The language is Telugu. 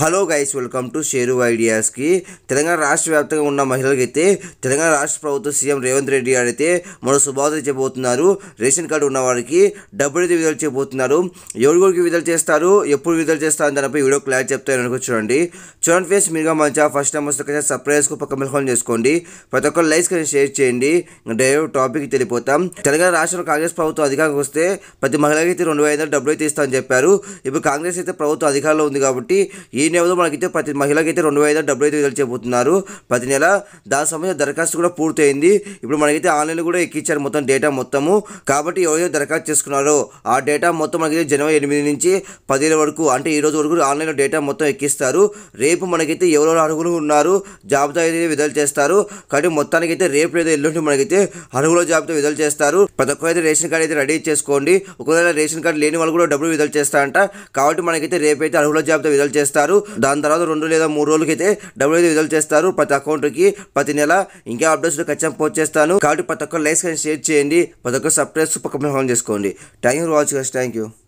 hello guys welcome to Sheru ఐడియాస్కి తెలంగాణ రాష్ట్ర వ్యాప్తంగా ఉన్న మహిళలకైతే తెలంగాణ రాష్ట్ర ప్రభుత్వ సీఎం రేవంత్ రెడ్డి అయితే మరో శుభార్తలు చెప్పబోతున్నారు రేషన్ కార్డు ఉన్న వారికి అయితే విడుదల చేయబోతున్నారు ఎవరికొరికి విడుదల చేస్తారు ఎప్పుడు విడుదల చేస్తారు అని దానిపై వీడియో క్లారిటీ చెప్తాను అనుకో చూడండి చూడండి ఫేస్ మీరుగా మంచిగా ఫస్ట్ టైం వస్తే సర్ప్రైజ్కు పక్క మిల్హోన్ చేసుకోండి ప్రతి ఒక్కరు లైక్స్ కానీ షేర్ చేయండి డైరెక్ట్ టాపిక్ తెలిపోతాం తెలంగాణ రాష్ట్రంలో కాంగ్రెస్ ప్రభుత్వం అధికారికి వస్తే ప్రతి మహిళకి అయితే రెండు వేల ఐదు డబ్బులు అయితే ఇస్తామని చెప్పారు ఇప్పుడు కాంగ్రెస్ అయితే ప్రభుత్వం అధికారంలో ఉంది కాబట్టి ఏ దీని ఏదో మనకైతే ప్రతి మహిళకైతే రెండు వేల డబ్బులు అయితే విడుదల చేయబోతున్నారు ప్రతి నెల దానికి సంబంధించిన దరఖాస్తు కూడా పూర్తయింది ఇప్పుడు మనకైతే ఆన్లైన్లో కూడా ఎక్కించారు మొత్తం డేటా మొత్తము కాబట్టి ఎవరైతే దరఖాస్తు చేసుకున్నారో ఆ డేటా మొత్తం మనకైతే జనవరి ఎనిమిది నుంచి పదిహేను వరకు అంటే ఈ రోజు వరకు ఆన్లైన్లో డేటా మొత్తం ఎక్కిస్తారు రేపు మనకైతే ఎవరెవరు అర్హులు ఉన్నారు జాబితా అయితే విడుదల చేస్తారు కానీ మొత్తానికి అయితే రేపు లేదా ఎల్లుండి మనకైతే అర్హుల జాబితా విడుదల చేస్తారు ప్రతి ఒక్కరైతే రేషన్ కార్డు అయితే రెడీ చేసుకోండి ఒకవేళ రేషన్ కార్డు లేని వాళ్ళు కూడా డబ్బులు విడుదల చేస్తారంట కాబట్టి మనకైతే రేపైతే అర్హుల జాబితా విడుదల చేస్తారు చేస్తారు దాని తర్వాత రెండు లేదా మూడు అయితే డబ్బులు అయితే విడుదల చేస్తారు ప్రతి అకౌంట్కి ప్రతి నెల ఇంకా అప్డేట్స్ ఖచ్చితంగా పోస్ట్ చేస్తాను కాబట్టి ప్రతి ఒక్కరు లైక్స్ కానీ షేర్ చేయండి ప్రతి ఒక్కరు సబ్స్క్రైబ్ పక్కన ఫోన్ చేసుకోండి thank you for watching thank you